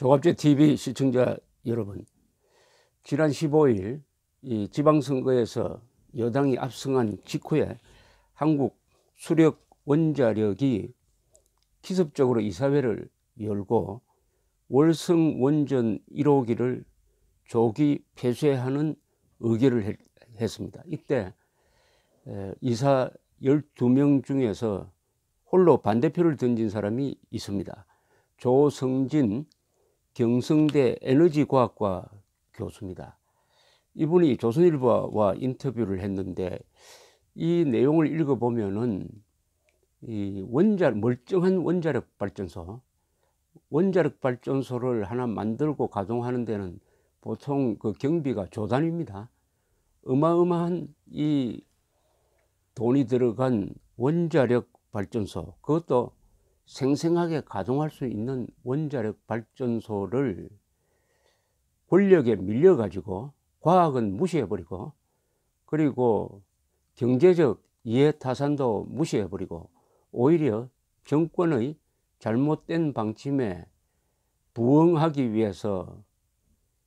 조갑제 TV 시청자 여러분, 지난 15일 이 지방선거에서 여당이 압승한 직후에 한국 수력 원자력이 기습적으로 이사회를 열고 월성 원전 1호기를 조기 폐쇄하는 의결을 했, 했습니다. 이때 이사 12명 중에서 홀로 반대표를 던진 사람이 있습니다. 조성진 경성대 에너지과학과 교수입니다. 이분이 조선일보와 인터뷰를 했는데 이 내용을 읽어보면은 이 원자 멀쩡한 원자력 발전소 원자력 발전소를 하나 만들고 가동하는 데는 보통 그 경비가 조단입니다. 어마어마한 이 돈이 들어간 원자력 발전소 그것도 생생하게 가동할 수 있는 원자력 발전소를 권력에 밀려가지고 과학은 무시해버리고 그리고 경제적 이해타산도 무시해버리고 오히려 정권의 잘못된 방침에 부응하기 위해서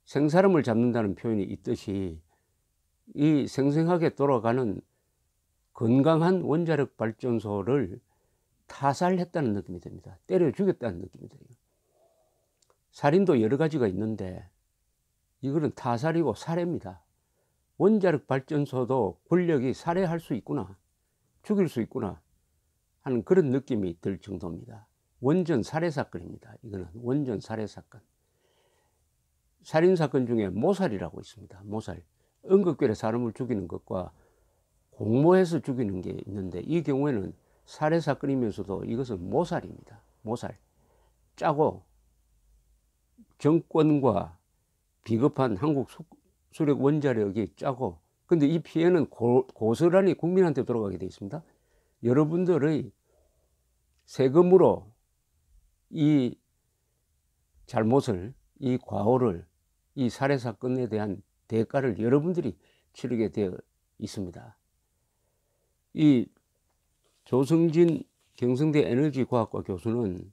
생사람을 잡는다는 표현이 있듯이 이 생생하게 돌아가는 건강한 원자력 발전소를 타살했다는 느낌이 듭니다. 때려 죽였다는 느낌이 들어요. 살인도 여러 가지가 있는데 이거는 타살이고 살해입니다. 원자력 발전소도 권력이 살해할 수 있구나, 죽일 수 있구나 하는 그런 느낌이 들 정도입니다. 원전 살해 사건입니다. 이거는 원전 살해 사건. 살인 사건 중에 모살이라고 있습니다. 모살. 응급결에 사람을 죽이는 것과 공모해서 죽이는 게 있는데 이 경우에는 살해 사건이면서도 이것은 모살입니다. 모살. 짜고 정권과 비겁한 한국 수력 원자력이 짜고 근데 이 피해는 고, 고스란히 국민한테 돌아가게 되어 있습니다. 여러분들의 세금으로 이 잘못을 이 과오를 이 살해 사건에 대한 대가를 여러분들이 치르게 되어 있습니다. 이 조승진 경성대 에너지과학과 교수는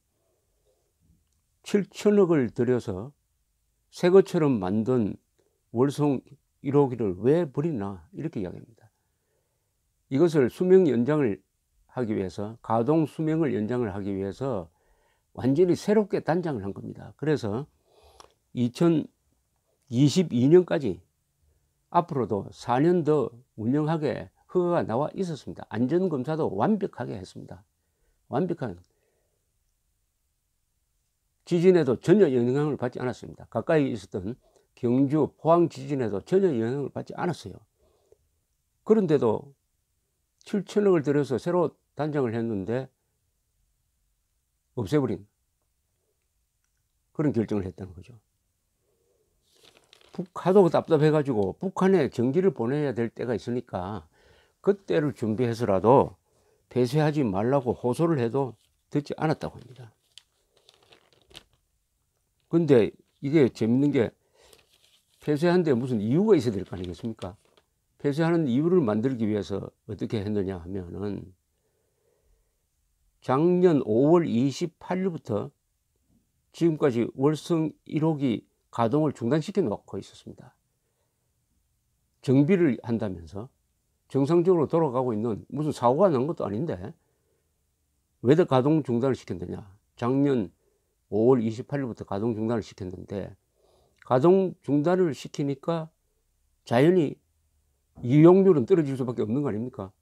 7천억을 들여서 새 것처럼 만든 월성 1호기를 왜 버리나 이렇게 이야기합니다. 이것을 수명 연장을 하기 위해서 가동 수명을 연장을 하기 위해서 완전히 새롭게 단장을 한 겁니다. 그래서 2022년까지 앞으로도 4년 더 운영하게 허가가 나와 있었습니다. 안전검사도 완벽하게 했습니다. 완벽한 지진에도 전혀 영향을 받지 않았습니다. 가까이 있었던 경주, 포항 지진에도 전혀 영향을 받지 않았어요. 그런데도 7천억을 들여서 새로 단장을 했는데 없애버린 그런 결정을 했다는 거죠. 북한도 답답해가지고 북한에 경기를 보내야 될 때가 있으니까 그때를 준비해서라도 폐쇄하지 말라고 호소를 해도 듣지 않았다고 합니다. 근데 이게 재밌는 게폐쇄하데 무슨 이유가 있어야 될 거 아니겠습니까? 폐쇄하는 이유를 만들기 위해서 어떻게 했느냐 하면은 작년 5월 28일부터 지금까지 월성 1호기 가동을 중단시켜 놓고 있었습니다. 정비를 한다면서 정상적으로 돌아가고 있는 무슨 사고가 난 것도 아닌데 왜 가동 중단을 시켰느냐. 작년 5월 28일부터 가동 중단을 시켰는데 가동 중단을 시키니까 자연히 이용률은 떨어질 수밖에 없는 거 아닙니까?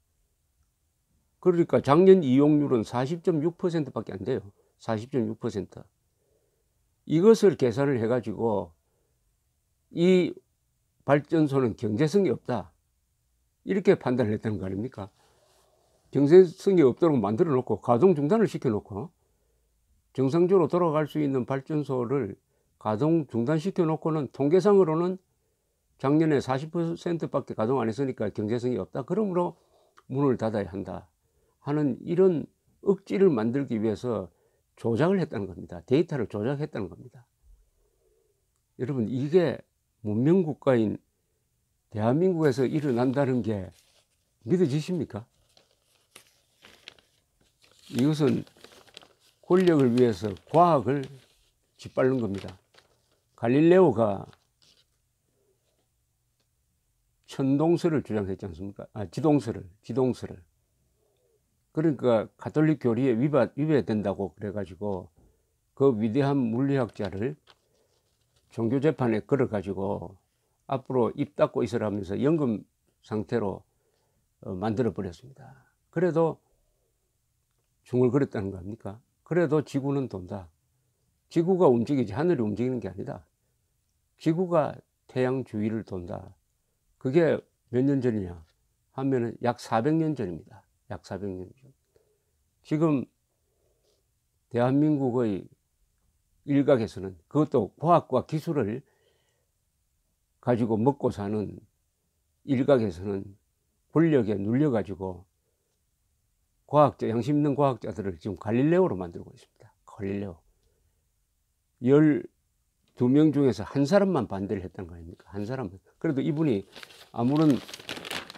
그러니까 작년 이용률은 40.6%밖에 안 돼요. 40.6%. 이것을 계산을 해가지고 이 발전소는 경제성이 없다. 이렇게 판단을 했다는 거 아닙니까? 경제성이 없도록 만들어 놓고 가동 중단을 시켜 놓고 정상적으로 돌아갈 수 있는 발전소를 가동 중단시켜 놓고는 통계상으로는 작년에 40%밖에 가동 안 했으니까 경제성이 없다. 그러므로 문을 닫아야 한다. 하는 이런 억지를 만들기 위해서 조작을 했다는 겁니다. 데이터를 조작했다는 겁니다. 여러분, 이게 문명국가인 대한민국에서 일어난다는 게 믿어지십니까? 이것은 권력을 위해서 과학을 짓밟는 겁니다. 갈릴레오가 천동설을 주장했지 않습니까? 아, 지동설을, 지동설을. 그러니까 가톨릭 교리에 위배, 위배된다고 그래가지고 그 위대한 물리학자를 종교재판에 걸어가지고 앞으로 입 닫고 있으라 하면서 연금 상태로 어, 만들어 버렸습니다. 그래도 중을 그렸다는 겁니까? 그래도 지구는 돈다. 지구가 움직이지 하늘이 움직이는 게 아니다. 지구가 태양 주위를 돈다. 그게 몇 년 전이냐 하면약 400년 전입니다. 약 400년 전. 지금 대한민국의 일각에서는 그것도 과학과 기술을 가지고 먹고 사는 일각에서는 권력에 눌려가지고 과학자, 양심 있는 과학자들을 지금 갈릴레오로 만들고 있습니다. 갈릴레오. 12명 중에서 한 사람만 반대를 했다는 거 아닙니까? 한 사람만. 그래도 이분이 아무런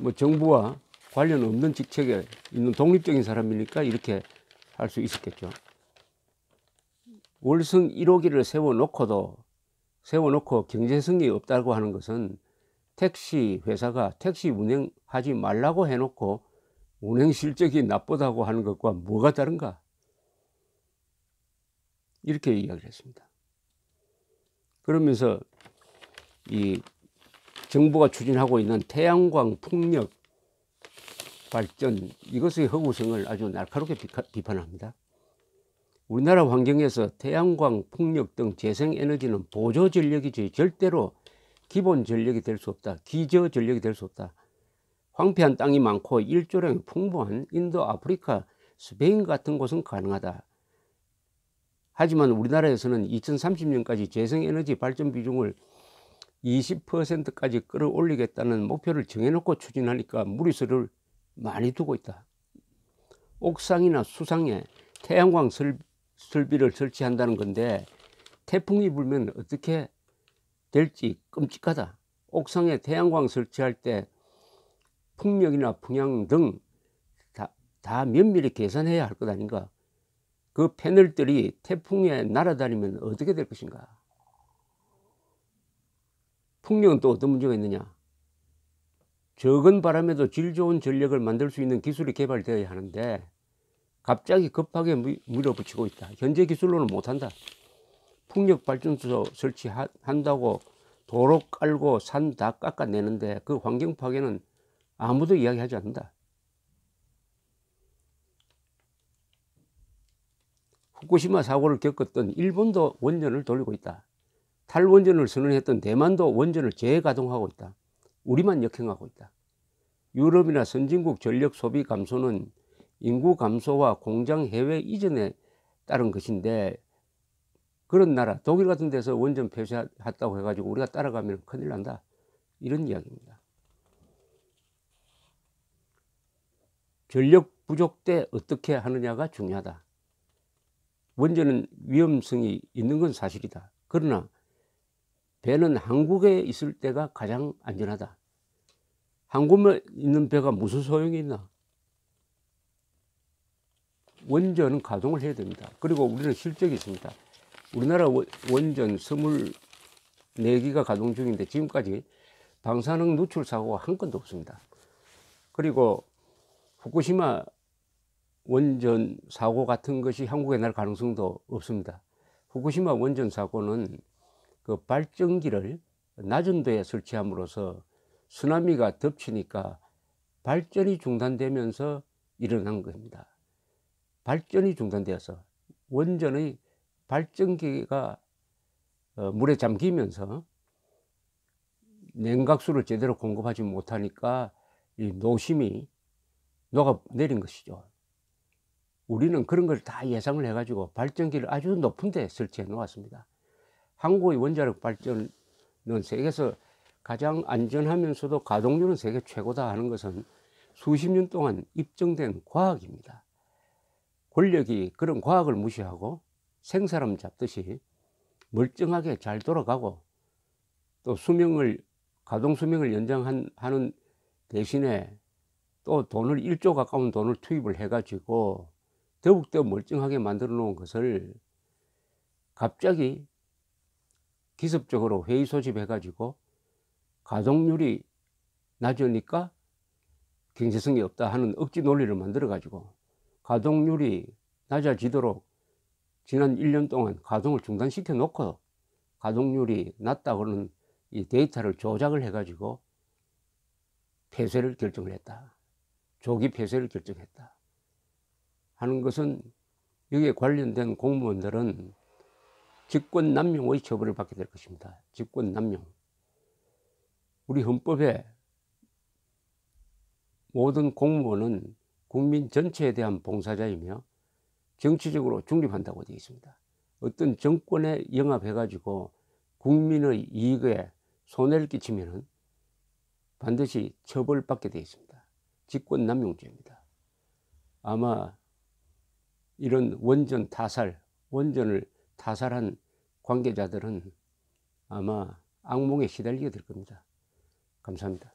뭐 정부와 관련 없는 직책에 있는 독립적인 사람이니까 이렇게 할 수 있었겠죠. 월성 1호기를 세워놓고도 세워놓고 경제성이 없다고 하는 것은 택시 회사가 택시 운행하지 말라고 해놓고 운행 실적이 나쁘다고 하는 것과 뭐가 다른가? 이렇게 이야기를 했습니다. 그러면서 이 정부가 추진하고 있는 태양광 풍력 발전 이것의 허구성을 아주 날카롭게 비판합니다. 우리나라 환경에서 태양광, 풍력 등 재생에너지는 보조 전력이지 절대로 기본 전력이 될 수 없다. 기저 전력이 될 수 없다. 황폐한 땅이 많고 일조량이 풍부한 인도, 아프리카, 스페인 같은 곳은 가능하다. 하지만 우리나라에서는 2030년까지 재생에너지 발전 비중을 20%까지 끌어올리겠다는 목표를 정해놓고 추진하니까 무리수를 많이 두고 있다. 옥상이나 수상에 태양광 설비 수술비를 설치한다는 건데 태풍이 불면 어떻게 될지 끔찍하다. 옥상에 태양광 설치할 때 풍력이나 풍향 등 다, 다 면밀히 계산해야 할 것 아닌가. 그 패널들이 태풍에 날아다니면 어떻게 될 것인가. 풍력은 또 어떤 문제가 있느냐. 적은 바람에도 질 좋은 전력을 만들 수 있는 기술이 개발되어야 하는데 갑자기 급하게 밀어붙이고 있다. 현재 기술로는 못한다. 풍력 발전소 설치한다고 도로 깔고 산 다 깎아내는데 그 환경 파괴는 아무도 이야기하지 않는다. 후쿠시마 사고를 겪었던 일본도 원전을 돌리고 있다. 탈원전을 선언했던 대만도 원전을 재가동하고 있다. 우리만 역행하고 있다. 유럽이나 선진국 전력 소비 감소는 인구 감소와 공장 해외 이전에 따른 것인데 그런 나라 독일 같은 데서 원전 폐쇄했다고 해가지고 우리가 따라가면 큰일 난다 이런 이야기입니다. 전력 부족 때 어떻게 하느냐가 중요하다. 원전은 위험성이 있는 건 사실이다. 그러나 배는 한국에 있을 때가 가장 안전하다. 한국에 있는 배가 무슨 소용이 있나? 원전은 가동을 해야 됩니다. 그리고 우리는 실적이 있습니다. 우리나라 원전 24기가 가동 중인데 지금까지 방사능 누출 사고가 한 건도 없습니다. 그리고 후쿠시마 원전 사고 같은 것이 한국에 날 가능성도 없습니다. 후쿠시마 원전 사고는 그 발전기를 낮은 도에 설치함으로써 쓰나미가 덮치니까 발전이 중단되면서 일어난 겁니다. 발전이 중단되어서 원전의 발전기가 어, 물에 잠기면서 냉각수를 제대로 공급하지 못하니까 이 노심이 녹아 내린 것이죠. 우리는 그런 걸 다 예상을 해가지고 발전기를 아주 높은 데 설치해 놓았습니다. 한국의 원자력 발전은 세계에서 가장 안전하면서도 가동률은 세계 최고다 하는 것은 수십 년 동안 입증된 과학입니다. 권력이 그런 과학을 무시하고 생사람 잡듯이 멀쩡하게 잘 돌아가고 또 수명을 가동 수명을 연장하는 대신에 또 돈을 1조 가까운 돈을 투입을 해가지고 더욱더 멀쩡하게 만들어 놓은 것을 갑자기 기습적으로 회의 소집해가지고 가동률이 낮으니까 경제성이 없다 하는 억지 논리를 만들어가지고 가동률이 낮아지도록 지난 1년 동안 가동을 중단시켜 놓고 가동률이 낮다 그러는 이 데이터를 조작을 해가지고 폐쇄를 결정을 했다. 조기 폐쇄를 결정했다. 하는 것은 여기에 관련된 공무원들은 직권 남용의 처벌을 받게 될 것입니다. 직권 남용. 우리 헌법에 모든 공무원은 국민 전체에 대한 봉사자이며 정치적으로 중립한다고 되어 있습니다. 어떤 정권에 영합해가지고 국민의 이익에 손해를 끼치면 반드시 처벌받게 되어 있습니다. 직권 남용죄입니다. 아마 이런 원전 타살, 원전을 타살한 관계자들은 아마 악몽에 시달리게 될 겁니다. 감사합니다.